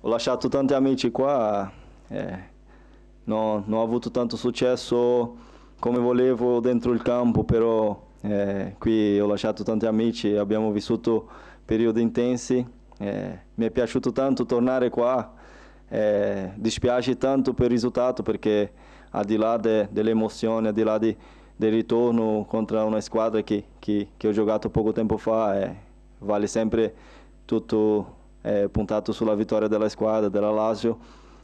ho lasciato tanti amici qua, eh, no, non ho avuto tanto successo come volevo dentro il campo, però eh, qui ho lasciato tanti amici, abbiamo vissuto periodi intensi, eh, mi è piaciuto tanto tornare qua, eh, dispiace tanto per il risultato perché al di là de, delle emozioni, al di là di, del ritorno contro una squadra che, che, che, ho giocato poco tempo fa, eh, vale sempre tutto eh, puntato sulla vittoria della squadra, della Lazio.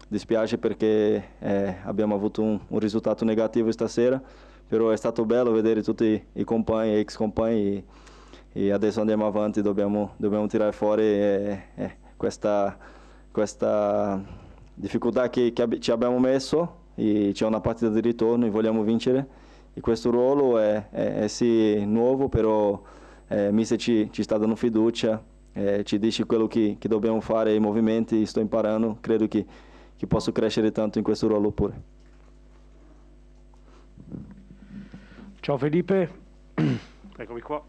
Dispiace perché eh, abbiamo avuto un, un, risultato negativo stasera, però è stato bello vedere tutti i compagni, ex compagni e, e adesso andiamo avanti, dobbiamo, dobbiamo tirare fuori eh, eh questa, questa, difficoltà che, che ab ci abbiamo messo c'è una partita di ritorno e vogliamo vincere. E questo ruolo è, è, è sì nuovo, però eh, Mister ci, ci sta dando fiducia eh, ci dici quello che, che dobbiamo fare i movimenti, sto imparando, credo che, che posso crescere tanto in questo ruolo pure. Ciao Felipe, eccomi qua.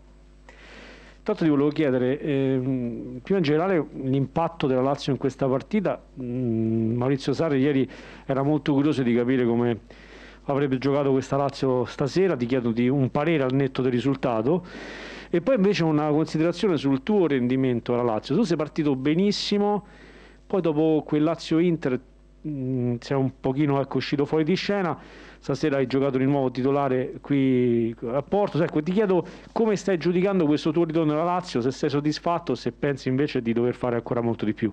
Intanto ti volevo chiedere, eh, più in generale, l'impatto della Lazio in questa partita. Mm, Maurizio Sarri ieri era molto curioso di capire come avrebbe giocato questa Lazio stasera, ti chiedo di un parere al netto del risultato. E poi invece una considerazione sul tuo rendimento alla Lazio. Tu sei partito benissimo, poi dopo quel Lazio-Inter mh, mm, sei un pochino ecco, uscito fuori di scena, stasera hai giocato di nuovo titolare qui a Porto. Ecco, ti chiedo come stai giudicando questo tuo ritorno alla Lazio, se sei soddisfatto, se pensi invece di dover fare ancora molto di più.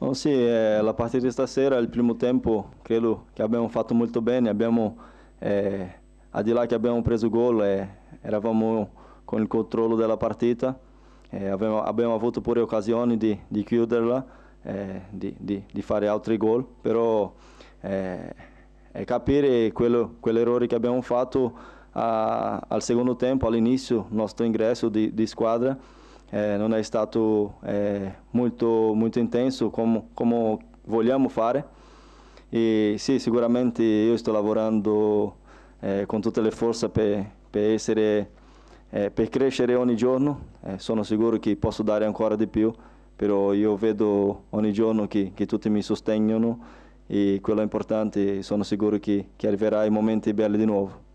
Oh, sì, eh, la partita di stasera, il primo tempo, credo che abbiamo fatto molto bene, abbiamo, eh, al di là che abbiamo preso gol, eh, eravamo con il controllo della partita, eh, abbiamo, abbiamo, avuto pure occasioni di, di chiuderla, eh, di, di, di, fare altri gol, però eh, è capire quell'errore che abbiamo fatto a, ah, al secondo tempo, all'inizio, il nostro ingresso di, squadra, eh, non è stato eh, molto, molto intenso come, come vogliamo fare. E sì, sicuramente io sto lavorando eh, con tutte le forze per, per, essere, eh, per crescere ogni giorno, eh, sono sicuro che posso dare ancora di più, però io vedo ogni giorno che, che tutti mi sostengono e quello è importante, sono sicuro che, che arriverà i momenti belli di nuovo.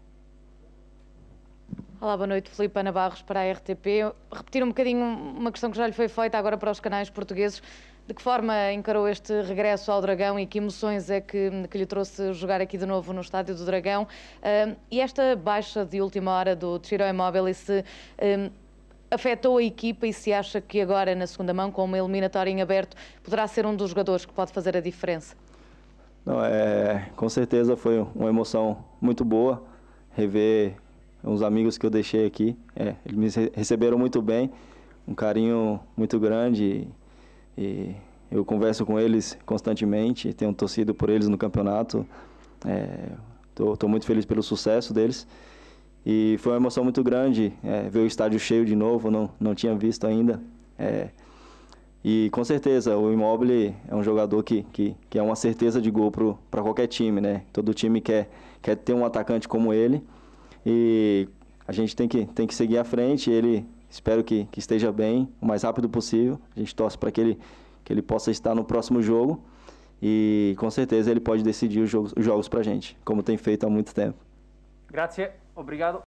Olá, boa noite, Filipe Ana Barros para a RTP. Repetir um bocadinho uma questão que já lhe foi feita agora para os canais portugueses. De que forma encarou este regresso ao Dragão e que emoções é que, que lhe trouxe jogar aqui de novo no Estádio do Dragão? Hum, e esta baixa de última hora do Tiro Imóvel e se hum, afetou a equipa e se acha que agora, na segunda mão, com uma eliminatória em aberto, poderá ser um dos jogadores que pode fazer a diferença? Não, é, com certeza foi uma emoção muito boa rever uns amigos que eu deixei aqui. É, eles me receberam muito bem, um carinho muito grande e, e eu converso com eles constantemente, tenho torcido por eles no campeonato. Estou é, muito feliz pelo sucesso deles. E foi uma emoção muito grande é, ver o estádio cheio de novo, não, não tinha visto ainda. É, e com certeza, o Immobile é um jogador que, que, que é uma certeza de gol para qualquer time, né? Todo time quer, quer ter um atacante como ele. E a gente tem que, tem que seguir à frente. Ele espero que, que esteja bem o mais rápido possível. A gente torce para que ele, que ele possa estar no próximo jogo. E com certeza ele pode decidir os jogos, os jogos para a gente, como tem feito há muito tempo. Grazie, obrigado.